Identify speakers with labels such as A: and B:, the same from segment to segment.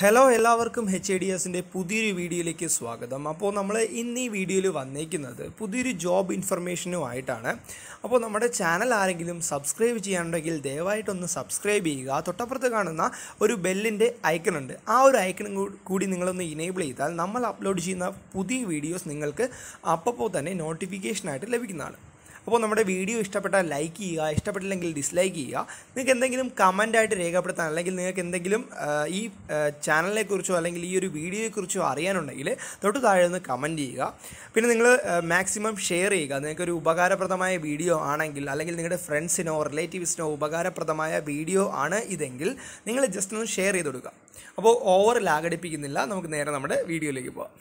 A: hello എല്ലാവർക്കും H I D എസിൻ്റെ പുതിയൊരു വീഡിയോയിലേക്ക് സ്വാഗതം അപ്പോൾ നമ്മൾ ഇന്ന് ഈ വീഡിയോയിൽ വന്നേക്കുന്നത് പുതിയൊരു ജോബ് ഇൻഫർമേഷനുമായിട്ടാണ് അപ്പോൾ നമ്മുടെ ചാനൽ ആരെങ്കിലും സബ്സ്ക്രൈബ് ചെയ്യാനുണ്ടെങ്കിൽ ദയവായിട്ടൊന്ന് സബ്സ്ക്രൈബ് ചെയ്യുക തൊട്ടപ്പുറത്ത് കാണുന്ന ഒരു ബെല്ലിൻ്റെ ഉണ്ട് ആ ഒരു ഐക്കണും കൂടി നിങ്ങളൊന്ന് ഇനേബിൾ ചെയ്താൽ നമ്മൾ അപ്ലോഡ് ചെയ്യുന്ന പുതിയ വീഡിയോസ് നിങ്ങൾക്ക് അപ്പോൾ തന്നെ നോട്ടിഫിക്കേഷനായിട്ട് ലഭിക്കുന്നതാണ് അപ്പോൾ നമ്മുടെ വീഡിയോ ഇഷ്ടപ്പെട്ടാൽ ലൈക്ക് ചെയ്യുക ഇഷ്ടപ്പെട്ടില്ലെങ്കിൽ ഡിസ്ലൈക്ക് ചെയ്യുക നിങ്ങൾക്ക് എന്തെങ്കിലും കമൻറ്റായിട്ട് രേഖപ്പെടുത്താൻ അല്ലെങ്കിൽ നിങ്ങൾക്ക് എന്തെങ്കിലും ഈ ചാനലിനെക്കുറിച്ചോ അല്ലെങ്കിൽ ഈ ഒരു വീഡിയോയെക്കുറിച്ചോ അറിയാനുണ്ടെങ്കിൽ തൊട്ട് താഴെ ഒന്ന് കമൻറ്റ് ചെയ്യുക പിന്നെ നിങ്ങൾ മാക്സിമം ഷെയർ ചെയ്യുക നിങ്ങൾക്കൊരു ഉപകാരപ്രദമായ വീഡിയോ ആണെങ്കിൽ അല്ലെങ്കിൽ നിങ്ങളുടെ ഫ്രണ്ട്സിനോ റിലേറ്റീവ്സിനോ ഉപകാരപ്രദമായ വീഡിയോ ആണ് ഇതെങ്കിൽ നിങ്ങൾ ജസ്റ്റ് ഒന്ന് ഷെയർ ചെയ്ത് കൊടുക്കുക അപ്പോൾ ഓവർ ലാഗടിപ്പിക്കുന്നില്ല നമുക്ക് നേരെ നമ്മുടെ വീഡിയോയിലേക്ക് പോകാം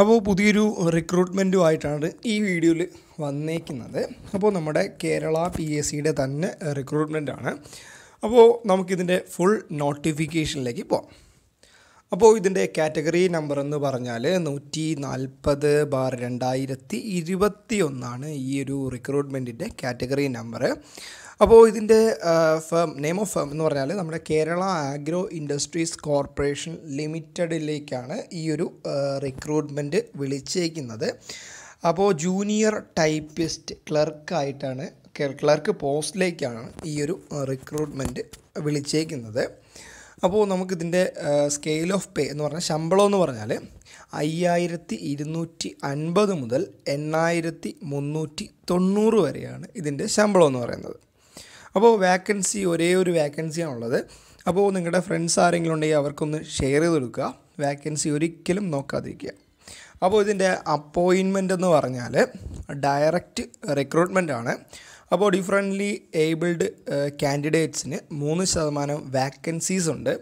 A: അപ്പോൾ പുതിയൊരു റിക്രൂട്ട്മെൻറ്റുമായിട്ടാണ് ഈ വീഡിയോയിൽ വന്നേക്കുന്നത് അപ്പോൾ നമ്മുടെ കേരള പി എസ് സിയുടെ തന്നെ റിക്രൂട്ട്മെൻ്റ് ആണ് അപ്പോൾ നമുക്കിതിൻ്റെ ഫുൾ നോട്ടിഫിക്കേഷനിലേക്ക് പോവാം അപ്പോൾ ഇതിൻ്റെ കാറ്റഗറി നമ്പർ എന്ന് പറഞ്ഞാൽ നൂറ്റി നാൽപ്പത് ബാർ രണ്ടായിരത്തി ഇരുപത്തി ഒന്നാണ് ഈ ഒരു റിക്രൂട്ട്മെൻറ്റിൻ്റെ കാറ്റഗറി നമ്പർ അപ്പോൾ ഇതിൻ്റെ ഫേം നെയിം ഓഫ് ഫേം എന്ന് പറഞ്ഞാൽ നമ്മുടെ കേരള ആഗ്രോ ഇൻഡസ്ട്രീസ് കോർപ്പറേഷൻ ലിമിറ്റഡിലേക്കാണ് ഈ ഒരു റിക്രൂട്ട്മെൻറ്റ് വിളിച്ചേക്കുന്നത് അപ്പോൾ ജൂനിയർ ടൈപ്പിസ്റ്റ് ക്ലർക്കായിട്ടാണ് ക്ലർക്ക് പോസ്റ്റിലേക്കാണ് ഈ ഒരു റിക്രൂട്ട്മെൻറ്റ് വിളിച്ചേക്കുന്നത് അപ്പോൾ നമുക്കിതിൻ്റെ സ്കെയിൽ ഓഫ് പേ എന്ന് പറഞ്ഞാൽ ശമ്പളം എന്ന് പറഞ്ഞാൽ അയ്യായിരത്തി ഇരുന്നൂറ്റി അൻപത് മുതൽ എണ്ണായിരത്തി മുന്നൂറ്റി തൊണ്ണൂറ് വരെയാണ് ഇതിൻ്റെ ശമ്പളം എന്ന് പറയുന്നത് അപ്പോൾ വേക്കൻസി ഒരേ ഒരു വേക്കൻസിയാണുള്ളത് അപ്പോൾ നിങ്ങളുടെ ഫ്രണ്ട്സ് ആരെങ്കിലും ഉണ്ടെങ്കിൽ അവർക്കൊന്ന് ഷെയർ ചെയ്ത് കൊടുക്കുക വേക്കൻസി ഒരിക്കലും നോക്കാതിരിക്കുക അപ്പോൾ ഇതിൻ്റെ അപ്പോയിൻമെൻ്റ് എന്ന് പറഞ്ഞാൽ ഡയറക്റ്റ് റിക്രൂട്ട്മെൻ്റ് ആണ് അപ്പോൾ ഡിഫറെൻ്റ്ലി ഏബിൾഡ് കാൻഡിഡേറ്റ്സിന് മൂന്ന് ശതമാനം വാക്കൻസീസ് ഉണ്ട്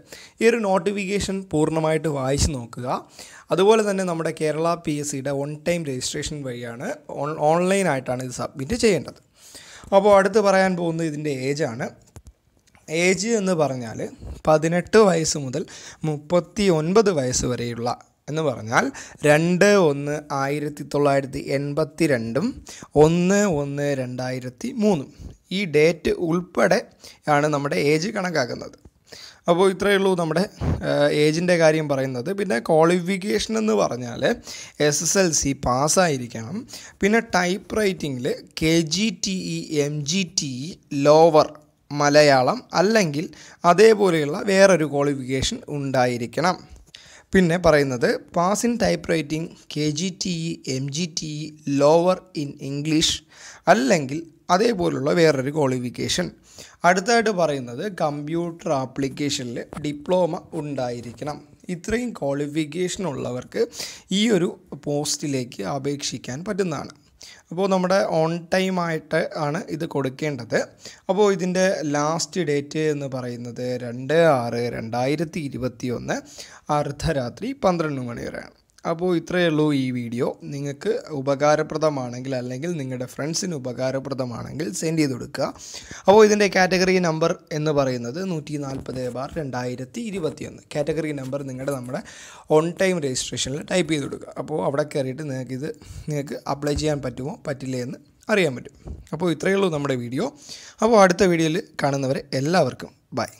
A: ഈ ഒരു നോട്ടിഫിക്കേഷൻ പൂർണ്ണമായിട്ട് വായിച്ച് നോക്കുക അതുപോലെ തന്നെ നമ്മുടെ കേരള പി എസ് സിയുടെ വൺ ടൈം രജിസ്ട്രേഷൻ വഴിയാണ് ഓൺലൈനായിട്ടാണ് ഇത് സബ്മിറ്റ് ചെയ്യേണ്ടത് അപ്പോൾ അടുത്ത് പറയാൻ പോകുന്നത് ഇതിൻ്റെ ഏജാണ് ഏജ് എന്ന് പറഞ്ഞാൽ പതിനെട്ട് വയസ്സ് മുതൽ മുപ്പത്തി ഒൻപത് വയസ്സ് വരെയുള്ള എന്ന് പറഞ്ഞാൽ രണ്ട് ഒന്ന് ആയിരത്തി തൊള്ളായിരത്തി എൺപത്തി രണ്ടും ഒന്ന് ഒന്ന് രണ്ടായിരത്തി മൂന്നും ഈ ഡേറ്റ് ഉൾപ്പെടെ ആണ് നമ്മുടെ ഏജ് കണക്കാക്കുന്നത് അപ്പോൾ ഇത്രയേ ഉള്ളൂ നമ്മുടെ ഏജിൻ്റെ കാര്യം പറയുന്നത് പിന്നെ ക്വാളിഫിക്കേഷൻ എന്ന് പറഞ്ഞാൽ എസ് എസ് എൽ സി പാസ്സായിരിക്കണം പിന്നെ ടൈപ്പ് റൈറ്റിങ്ങിൽ K G T E M G T E lower Malayalam അല്ലെങ്കിൽ അതേപോലെയുള്ള വേറൊരു ക്വാളിഫിക്കേഷൻ ഉണ്ടായിരിക്കണം പിന്നെ പറയുന്നത് pass in type writing K G T E M G T E lower in English അല്ലെങ്കിൽ അതേപോലുള്ള വേറൊരു ക്വാളിഫിക്കേഷൻ അടുത്തായിട്ട് പറയുന്നത് കമ്പ്യൂട്ടർ ആപ്ലിക്കേഷനിൽ ഡിപ്ലോമ ഉണ്ടായിരിക്കണം ഇത്രയും ക്വാളിഫിക്കേഷൻ ഉള്ളവർക്ക് ഈ ഒരു പോസ്റ്റിലേക്ക് അപേക്ഷിക്കാൻ പറ്റുന്നതാണ് അപ്പോൾ നമ്മുടെ ഓൺ ടൈം ആയിട്ട് ആണ് ഇത് കൊടുക്കേണ്ടത് അപ്പോൾ ഇതിൻ്റെ ലാസ്റ്റ് ഡേറ്റ് എന്ന് പറയുന്നത് രണ്ട് ആറ് രണ്ടായിരത്തി ഇരുപത്തി ഒന്ന് അർദ്ധരാത്രി പന്ത്രണ്ട് മണി വരെയാണ് അപ്പോൾ ഇത്രയേ ഉള്ളൂ ഈ വീഡിയോ നിങ്ങൾക്ക് ഉപകാരപ്രദമാണെങ്കിൽ അല്ലെങ്കിൽ നിങ്ങളുടെ ഫ്രണ്ട്സിന് ഉപകാരപ്രദമാണെങ്കിൽ സെൻഡ് ചെയ്ത് കൊടുക്കുക അപ്പോൾ ഇതിൻ്റെ കാറ്റഗറി നമ്പർ എന്ന് പറയുന്നത് നൂറ്റി നാൽപ്പത് ബാർ രണ്ടായിരത്തി ഇരുപത്തിയൊന്ന് കാറ്റഗറി നമ്പർ നിങ്ങളുടെ നമ്മുടെ ഓൺ ടൈം രജിസ്ട്രേഷനിൽ ടൈപ്പ് ചെയ്ത് കൊടുക്കുക അപ്പോൾ അവിടെ കയറിയിട്ട് നിങ്ങൾക്ക് ഇത് നിങ്ങൾക്ക് അപ്ലൈ ചെയ്യാൻ പറ്റുമോ പറ്റില്ലേ എന്ന് അറിയാൻ പറ്റും അപ്പോൾ ഇത്രയേ ഉള്ളൂ നമ്മുടെ വീഡിയോ അപ്പോൾ അടുത്ത വീഡിയോയിൽ കാണുന്നവരെ എല്ലാവർക്കും ബൈ